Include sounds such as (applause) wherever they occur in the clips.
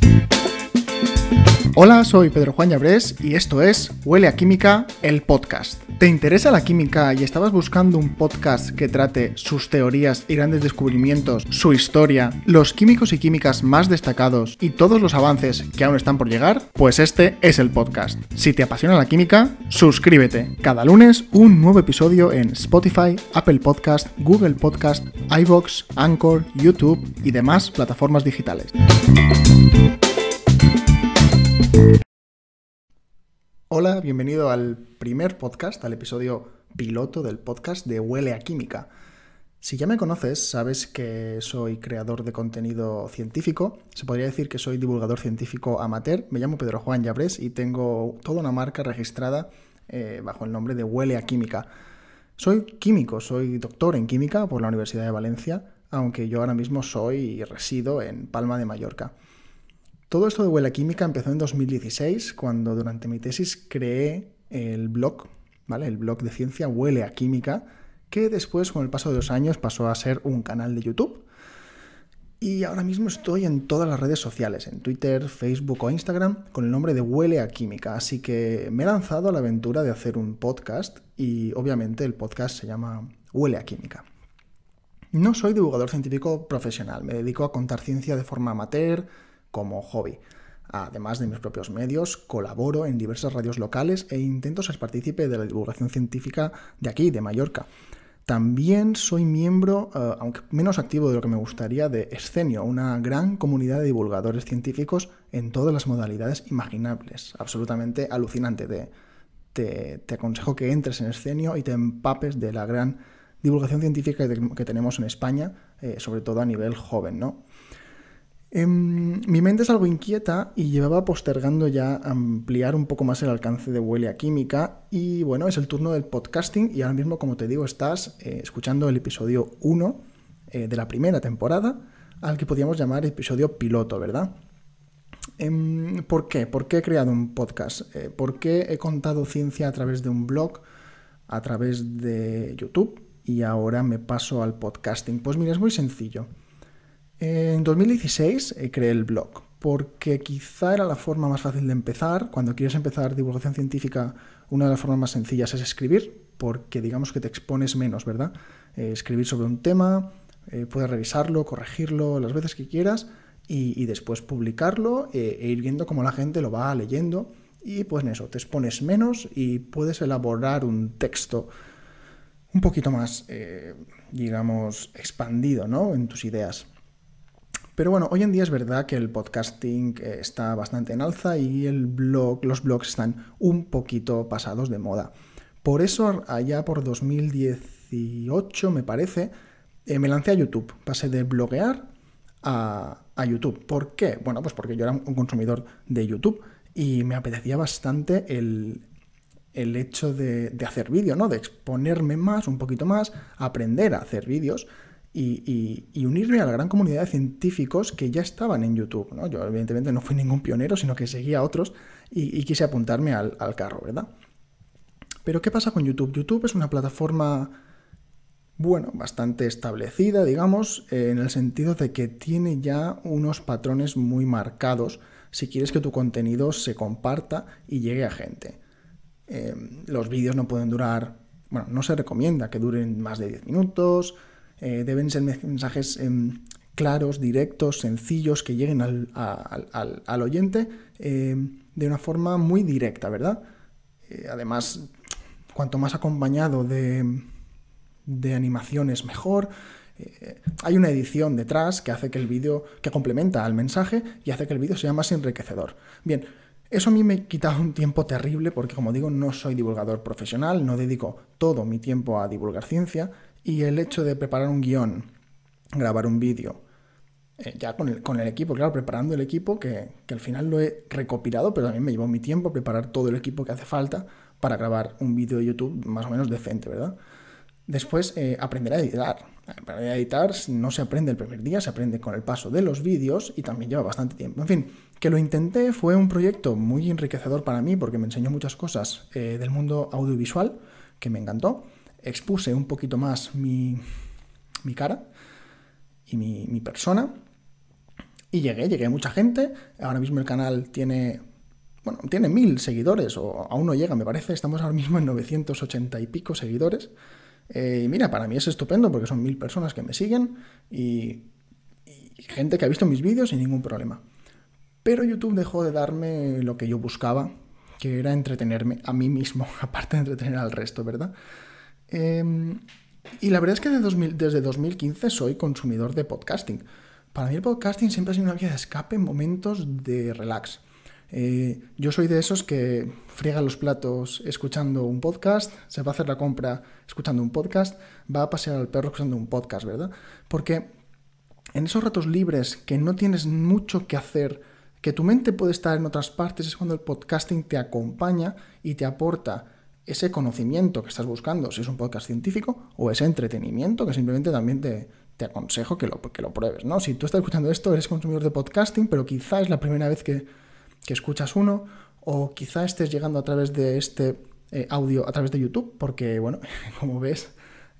Thank you. Hola, soy Pedro Juan Llabrés y esto es Huele a Química, el podcast. ¿Te interesa la química y estabas buscando un podcast que trate sus teorías y grandes descubrimientos, su historia, los químicos y químicas más destacados y todos los avances que aún están por llegar? Pues este es el podcast. Si te apasiona la química, suscríbete. Cada lunes un nuevo episodio en Spotify, Apple Podcast, Google Podcast, iVoox, Anchor, YouTube y demás plataformas digitales. Hola, bienvenido al primer podcast, al episodio piloto del podcast de Huele a Química. Si ya me conoces, sabes que soy creador de contenido científico, se podría decir que soy divulgador científico amateur, me llamo Pedro Juan Llabrés y tengo toda una marca registrada eh, bajo el nombre de Huele a Química. Soy químico, soy doctor en química por la Universidad de Valencia, aunque yo ahora mismo soy y resido en Palma de Mallorca. Todo esto de Huele a Química empezó en 2016, cuando durante mi tesis creé el blog, ¿vale? El blog de ciencia Huele a Química, que después, con el paso de los años, pasó a ser un canal de YouTube. Y ahora mismo estoy en todas las redes sociales, en Twitter, Facebook o Instagram, con el nombre de Huele a Química. Así que me he lanzado a la aventura de hacer un podcast y obviamente el podcast se llama Huele a Química. No soy divulgador científico profesional, me dedico a contar ciencia de forma amateur, como hobby. Además de mis propios medios, colaboro en diversas radios locales e intento ser partícipe de la divulgación científica de aquí, de Mallorca. También soy miembro, eh, aunque menos activo de lo que me gustaría, de Escenio, una gran comunidad de divulgadores científicos en todas las modalidades imaginables. Absolutamente alucinante. Te, te, aconsejo que entres en Escenio y te empapes de la gran divulgación científica que, tenemos en España, eh, sobre todo a nivel joven, ¿no? Em, mi mente es algo inquieta y llevaba postergando ya ampliar un poco más el alcance de Huele a Química y bueno, es el turno del podcasting y ahora mismo, como te digo, estás eh, escuchando el episodio 1 eh, de la primera temporada al que podíamos llamar episodio piloto, ¿verdad? Em, ¿Por qué? ¿Por qué he creado un podcast? Eh, ¿Por qué he contado ciencia a través de un blog, a través de YouTube y ahora me paso al podcasting? Pues mira, es muy sencillo. En 2016 eh, creé el blog, porque quizá era la forma más fácil de empezar. Cuando quieres empezar divulgación científica, una de las formas más sencillas es escribir, porque digamos que te expones menos, ¿verdad? Eh, escribir sobre un tema, eh, puedes revisarlo, corregirlo las veces que quieras y, después publicarlo e ir viendo cómo la gente lo va leyendo. Y pues en eso, te expones menos y puedes elaborar un texto un poquito más, digamos, expandido, ¿no? En tus ideas. Pero bueno, hoy en día es verdad que el podcasting eh, está bastante en alza y el blog, los blogs están un poquito pasados de moda. Por eso, allá por 2018, me parece, eh, me lancé a YouTube. Pasé de bloguear a, YouTube. ¿Por qué? Bueno, pues porque yo era un consumidor de YouTube y me apetecía bastante el, hecho de, de hacer vídeo, ¿no? De exponerme más, un poquito más, aprender a hacer vídeos y, unirme a la gran comunidad de científicos que ya estaban en YouTube. ¿no? Yo evidentemente no fui ningún pionero, sino que seguía a otros y, quise apuntarme al, carro, ¿verdad? Pero ¿qué pasa con YouTube? YouTube es una plataforma, bueno, bastante establecida, digamos, eh, en el sentido de que tiene ya unos patrones muy marcados si quieres que tu contenido se comparta y llegue a gente. Eh, los vídeos no pueden durar, bueno, no se recomienda que duren más de 10 minutos, eh, deben ser mensajes em, claros, directos, sencillos, que lleguen al, oyente em, de una forma muy directa, ¿verdad? Eh, además, cuanto más acompañado de, animaciones, mejor. Eh, hay una edición detrás que hace que el vídeo, que complementa al mensaje y hace que el vídeo sea más enriquecedor. Bien, eso a mí me quita un tiempo terrible porque, como digo, no soy divulgador profesional, no dedico todo mi tiempo a divulgar ciencia, y el hecho de preparar un guión, grabar un vídeo, eh, ya con el, con el, equipo, claro, preparando el equipo, que, al final lo he recopilado, pero también me llevó mi tiempo preparar todo el equipo que hace falta para grabar un vídeo de YouTube más o menos decente, ¿verdad? Después, eh, aprender a editar. Aprender a editar no se aprende el primer día, se aprende con el paso de los vídeos y también lleva bastante tiempo. En fin, que lo intenté fue un proyecto muy enriquecedor para mí porque me enseñó muchas cosas eh, del mundo audiovisual que me encantó expuse un poquito más mi, mi cara y mi, persona. Y llegué, llegué a mucha gente. Ahora mismo el canal tiene, bueno, tiene mil seguidores, o aún no llega, me parece. Estamos ahora mismo en 980 y pico seguidores. Eh, y mira, para mí es estupendo porque son mil personas que me siguen y, y gente que ha visto mis vídeos sin ningún problema. Pero YouTube dejó de darme lo que yo buscaba, que era entretenerme a mí mismo, (laughs) aparte de entretener al resto, ¿verdad? Em, y la verdad es que desde, desde 2015 soy consumidor de podcasting. Para mí el podcasting siempre ha sido una vía de escape en momentos de relax. Eh, yo soy de esos que friega los platos escuchando un podcast, se va a hacer la compra escuchando un podcast, va a pasear al perro escuchando un podcast, ¿verdad? Porque en esos ratos libres que no tienes mucho que hacer, que tu mente puede estar en otras partes, es cuando el podcasting te acompaña y te aporta ese conocimiento que estás buscando, si es un podcast científico o ese entretenimiento, que simplemente también te, te aconsejo que lo, que lo pruebes, ¿no? Si tú estás escuchando esto, eres consumidor de podcasting, pero quizás es la primera vez que, escuchas uno, o quizá estés llegando a través de este eh, audio, a través de YouTube, porque, bueno, (laughs) como ves,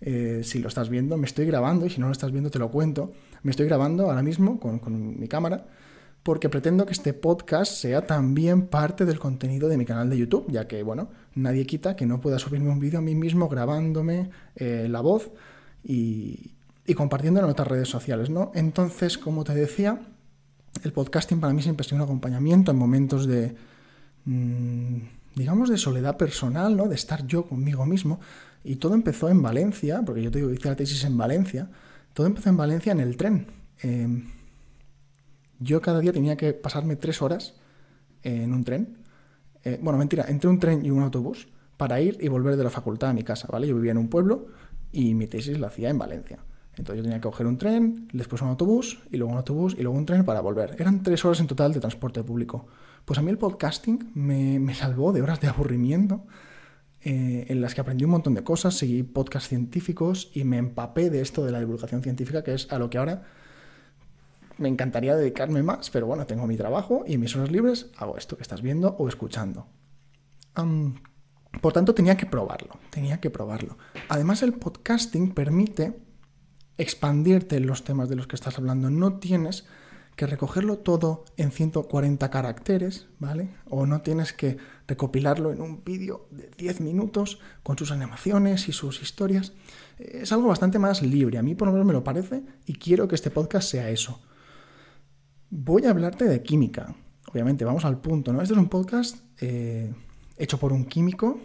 eh, si lo estás viendo, me estoy grabando, y si no lo estás viendo, te lo cuento. Me estoy grabando ahora mismo con, con mi cámara porque pretendo que este podcast sea también parte del contenido de mi canal de YouTube, ya que, bueno, nadie quita que no pueda subirme un vídeo a mí mismo grabándome eh, la voz y, y compartiendo en otras redes sociales, ¿no? Entonces, como te decía, el podcasting para mí siempre ha sido un acompañamiento en momentos de, mm, digamos, de soledad personal, ¿no? De estar yo conmigo mismo. Y todo empezó en Valencia, porque yo te digo, hice la tesis en Valencia. Todo empezó en Valencia en el tren. Em, yo cada día tenía que pasarme tres horas en un tren. Eh, bueno, mentira, entre un tren y un autobús para ir y volver de la facultad a mi casa, ¿vale? Yo vivía en un pueblo y mi tesis la hacía en Valencia. Entonces yo tenía que coger un tren, después un autobús, y luego un autobús, y luego un tren para volver. Eran tres horas en total de transporte público. Pues a mí el podcasting me, salvó de horas de aburrimiento, eh, en las que aprendí un montón de cosas, seguí podcasts científicos y me empapé de esto de la divulgación científica, que es a lo que ahora me encantaría dedicarme más, pero bueno, tengo mi trabajo y mis horas libres hago esto que estás viendo o escuchando. por tanto, tenía que probarlo, tenía que probarlo. Además, el podcasting permite expandirte en los temas de los que estás hablando. No tienes que recogerlo todo en 140 caracteres, ¿vale? O no tienes que recopilarlo en un vídeo de 10 minutos con sus animaciones y sus historias. Es algo bastante más libre, a mí por lo menos me lo parece, y quiero que este podcast sea eso. Voy a hablarte de química. Obviamente, vamos al punto, ¿no? Este es un podcast eh, hecho por un químico,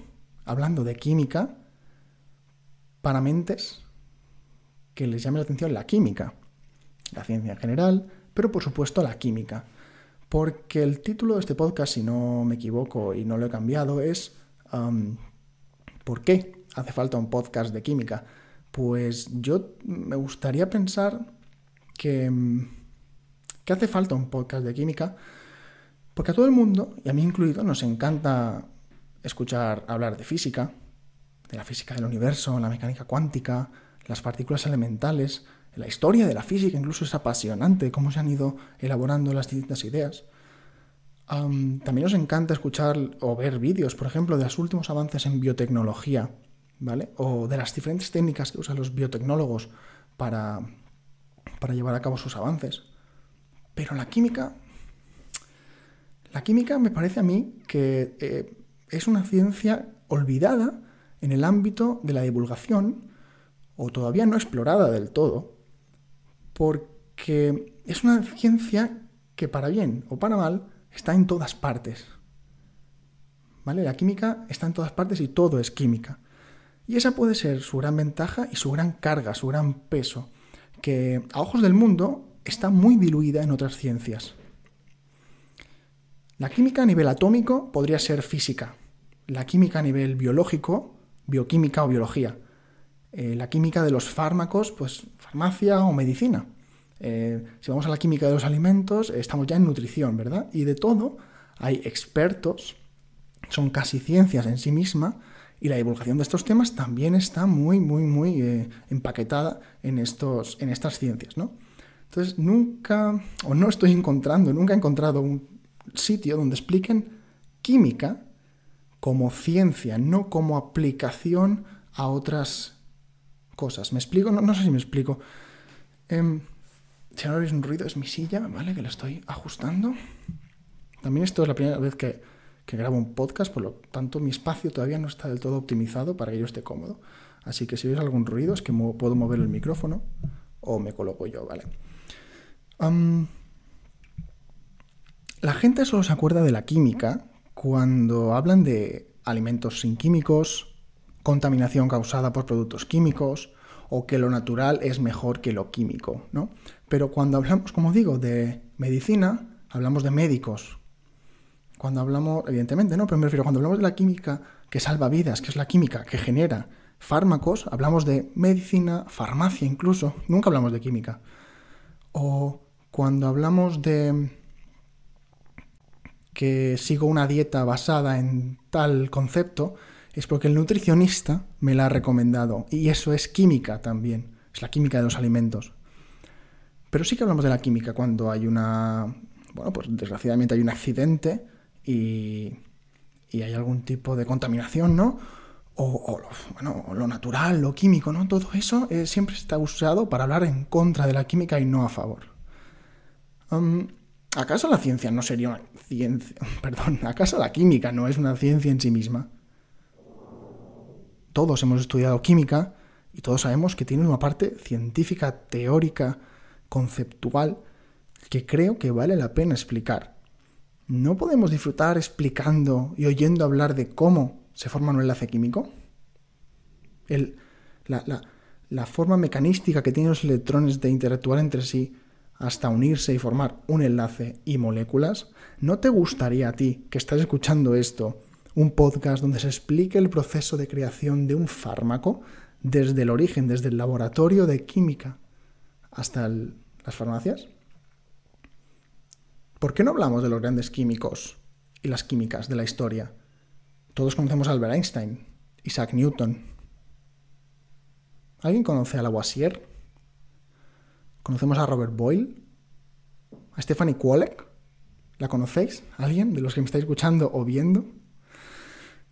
hablando de química, para mentes que les llame la atención la química, la ciencia en general, pero por supuesto la química. Porque el título de este podcast, si no me equivoco y no lo he cambiado, es ¿Por qué hace falta un podcast de química? Pues yo me gustaría pensar que mm, ¿Qué hace falta un podcast de química, porque a todo el mundo, y a mí incluido, nos encanta escuchar hablar de física, de la física del universo, la mecánica cuántica, las partículas elementales, la historia de la física incluso es apasionante, cómo se han ido elaborando las distintas ideas. también nos encanta escuchar o ver vídeos, por ejemplo, de los últimos avances en biotecnología, ¿vale? O de las diferentes técnicas que usan los biotecnólogos para, para llevar a cabo sus avances. Pero la química, la química me parece a mí que eh, es una ciencia olvidada en el ámbito de la divulgación o todavía no explorada del todo, porque es una ciencia que para bien o para mal está en todas partes. ¿Vale? La química está en todas partes y todo es química. Y esa puede ser su gran ventaja y su gran carga, su gran peso, que a ojos del mundo está muy diluida en otras ciencias. La química a nivel atómico podría ser física, la química a nivel biológico, bioquímica o biología, eh, la química de los fármacos, pues farmacia o medicina. Eh, si vamos a la química de los alimentos, estamos ya en nutrición, ¿verdad? Y de todo hay expertos, son casi ciencias en sí misma, y la divulgación de estos temas también está muy, muy, muy eh, empaquetada en, estos, en estas ciencias, ¿no? Entonces, nunca, o no estoy encontrando, nunca he encontrado un sitio donde expliquen química como ciencia, no como aplicación a otras cosas. ¿Me explico? No, sé si me explico. Em, si ahora veis un ruido, es mi silla, ¿vale? Que la estoy ajustando. También esto es la primera vez que, grabo un podcast, por lo tanto mi espacio todavía no está del todo optimizado para que yo esté cómodo. Así que si veis algún ruido es que puedo mover el micrófono o me coloco yo, ¿vale? la gente solo se acuerda de la química cuando hablan de alimentos sin químicos, contaminación causada por productos químicos o que lo natural es mejor que lo químico, ¿no? Pero cuando hablamos, como digo, de medicina, hablamos de médicos. Cuando hablamos, evidentemente, ¿no? Pero me refiero, cuando hablamos de la química que salva vidas, que es la química que genera fármacos, hablamos de medicina, farmacia incluso, nunca hablamos de química. O cuando hablamos de que sigo una dieta basada en tal concepto, es porque el nutricionista me la ha recomendado. Y eso es química también, es la química de los alimentos. Pero sí que hablamos de la química cuando hay una... Bueno, pues desgraciadamente hay un accidente y, y hay algún tipo de contaminación, ¿no? O, lo, natural, lo químico, ¿no? Todo eso eh, siempre está usado para hablar en contra de la química y no a favor. ¿Acaso la ciencia no sería una ciencia... (laughs) Perdón, ¿acaso la química no es una ciencia en sí misma? Todos hemos estudiado química y todos sabemos que tiene una parte científica, teórica, conceptual, que creo que vale la pena explicar. ¿No podemos disfrutar explicando y oyendo hablar de cómo se forma un enlace químico? la, la forma mecanística que tienen los electrones de interactuar entre sí hasta unirse y formar un enlace y moléculas, ¿no te gustaría a ti que estás escuchando esto, un podcast donde se explique el proceso de creación de un fármaco desde el origen, desde el laboratorio de química hasta las farmacias? ¿Por qué no hablamos de los grandes químicos y las químicas de la historia? Todos conocemos a Albert Einstein, Isaac Newton. ¿Alguien conoce a Lavoisier? Conocemos a Robert Boyle, a Stephanie Kwolek. ¿La conocéis? ¿Alguien de los que me estáis escuchando o viendo?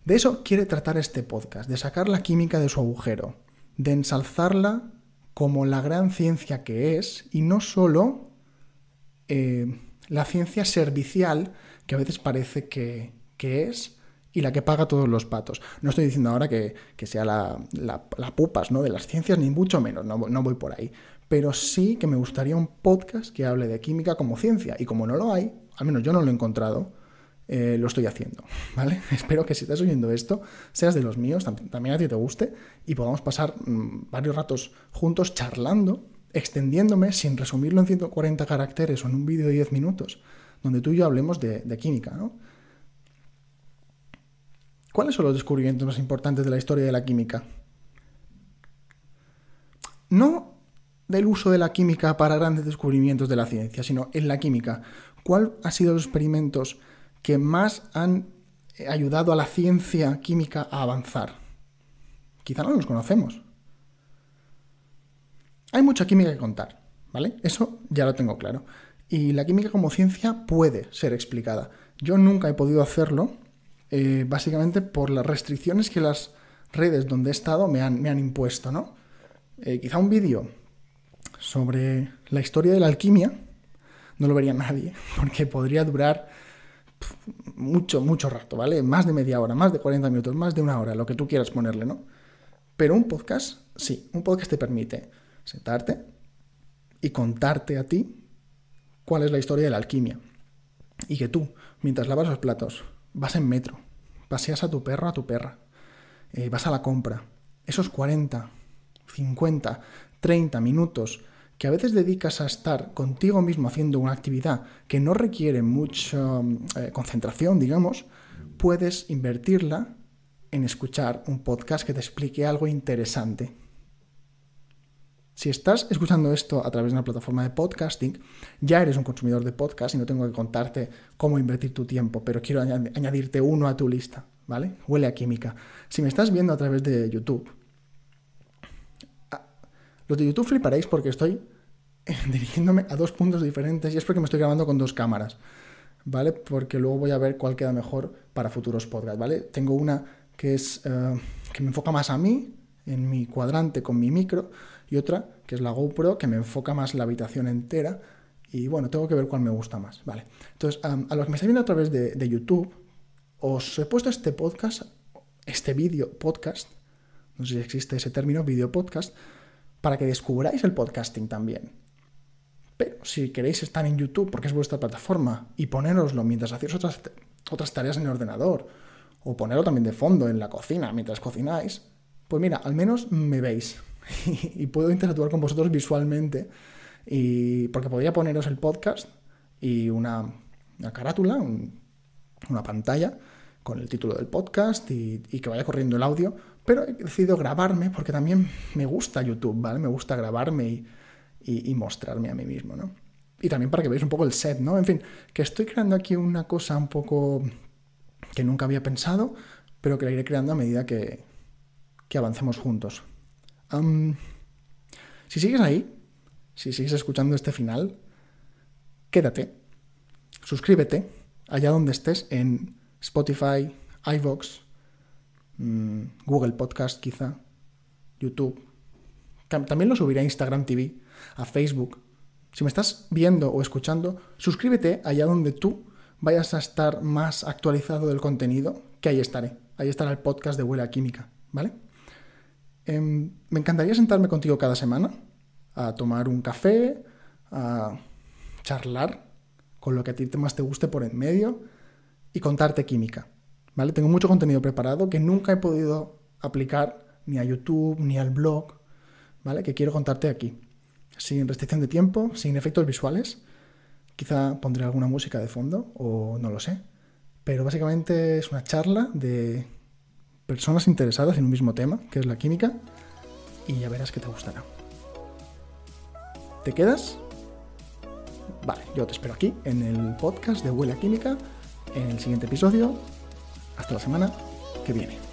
De eso quiere tratar este podcast, de sacar la química de su agujero, de ensalzarla como la gran ciencia que es y no solo eh, la ciencia servicial que a veces parece que, es y la que paga todos los patos. No estoy diciendo ahora que, sea la, la, pupas ¿no? de las ciencias, ni mucho menos, no, no voy por ahí pero sí que me gustaría un podcast que hable de química como ciencia. Y como no lo hay, al menos yo no lo he encontrado, eh, lo estoy haciendo, ¿vale? (laughs) Espero que si estás oyendo esto, seas de los míos, también a ti te guste, y podamos pasar mm, varios ratos juntos charlando, extendiéndome sin resumirlo en 140 caracteres o en un vídeo de 10 minutos, donde tú y yo hablemos de, química, ¿no? ¿Cuáles son los descubrimientos más importantes de la historia de la química? No del uso de la química para grandes descubrimientos de la ciencia, sino en la química. ¿Cuál ha sido los experimentos que más han eh, ayudado a la ciencia química a avanzar? Quizá no los conocemos. Hay mucha química que contar, ¿vale? Eso ya lo tengo claro. Y la química como ciencia puede ser explicada. Yo nunca he podido hacerlo, eh, básicamente por las restricciones que las redes donde he estado me han, impuesto, ¿no? Eh, quizá un vídeo sobre la historia de la alquimia, no lo vería (laughs) nadie, porque podría durar mucho, mucho rato, ¿vale? Más de media hora, más de 40 minutos, más de una hora, lo que tú quieras ponerle, ¿no? Pero un podcast, sí, un podcast te permite sentarte y contarte a ti cuál es la historia de la alquimia. Y que tú, mientras lavas los platos, vas en metro, paseas a tu perro, a tu perra, eh, vas a la compra, esos 40, 50, 30 minutos que a veces dedicas a estar contigo mismo haciendo una actividad que no requiere mucha mm, eh, concentración, digamos, puedes invertirla en escuchar un podcast que te explique algo interesante. Si estás escuchando esto a través de una plataforma de podcasting, ya eres un consumidor de podcast y no tengo que contarte cómo invertir tu tiempo, pero quiero añadirte uno a tu lista, ¿vale? Huele a química. Si me estás viendo a través de YouTube, los de YouTube fliparéis porque estoy eh, (laughs) dirigiéndome a dos puntos diferentes y es porque me estoy grabando con dos cámaras, ¿vale? Porque luego voy a ver cuál queda mejor para futuros podcasts, ¿vale? Tengo una que es eh, que me enfoca más a mí, en mi cuadrante con mi micro, y otra que es la GoPro, que me enfoca más la habitación entera. Y bueno, tengo que ver cuál me gusta más, ¿vale? Entonces, a los que me estáis viendo a través de, YouTube, os he puesto este podcast, este vídeo podcast, no sé si existe ese término, video podcast, para que descubráis el podcasting también. Pero si queréis estar en YouTube porque es vuestra plataforma y poneroslo mientras hacéis otras, otras tareas en el ordenador o ponerlo también de fondo en la cocina mientras cocináis, pues mira, al menos me veis (laughs) y, puedo interactuar con vosotros visualmente y porque podría poneros el podcast y una, una carátula, una pantalla con el título del podcast y que vaya corriendo el audio pero he decidido grabarme porque también me gusta YouTube, ¿vale? Me gusta grabarme y, mostrarme a mí mismo, ¿no? Y también para que veáis un poco el set, ¿no? En fin, que estoy creando aquí una cosa un poco que nunca había pensado, pero que la iré creando a medida que, avancemos juntos. si sigues ahí, si sigues escuchando este final, quédate, suscríbete allá donde estés en Spotify, iVoox, Mm, Google Podcast quizá, YouTube. También lo subiré a Instagram TV, a Facebook. Si me estás viendo o escuchando, suscríbete allá donde tú vayas a estar más actualizado del contenido, que ahí estaré. Ahí estará el podcast de Huela Química, ¿vale? Em, me encantaría sentarme contigo cada semana a tomar un café, a charlar con lo que a ti más te guste por en medio y contarte química. Tengo mucho contenido preparado que nunca he podido aplicar ni a YouTube, ni al blog, ¿vale? Que quiero contarte aquí. Sin restricción de tiempo, sin efectos visuales. Quizá pondré alguna música de fondo o no lo sé. Pero básicamente es una charla de personas interesadas en un mismo tema, que es la química, y ya verás que te gustará. ¿Te quedas? Vale, yo te espero aquí en el podcast de Huela Química, en el siguiente episodio, hasta la semana que viene.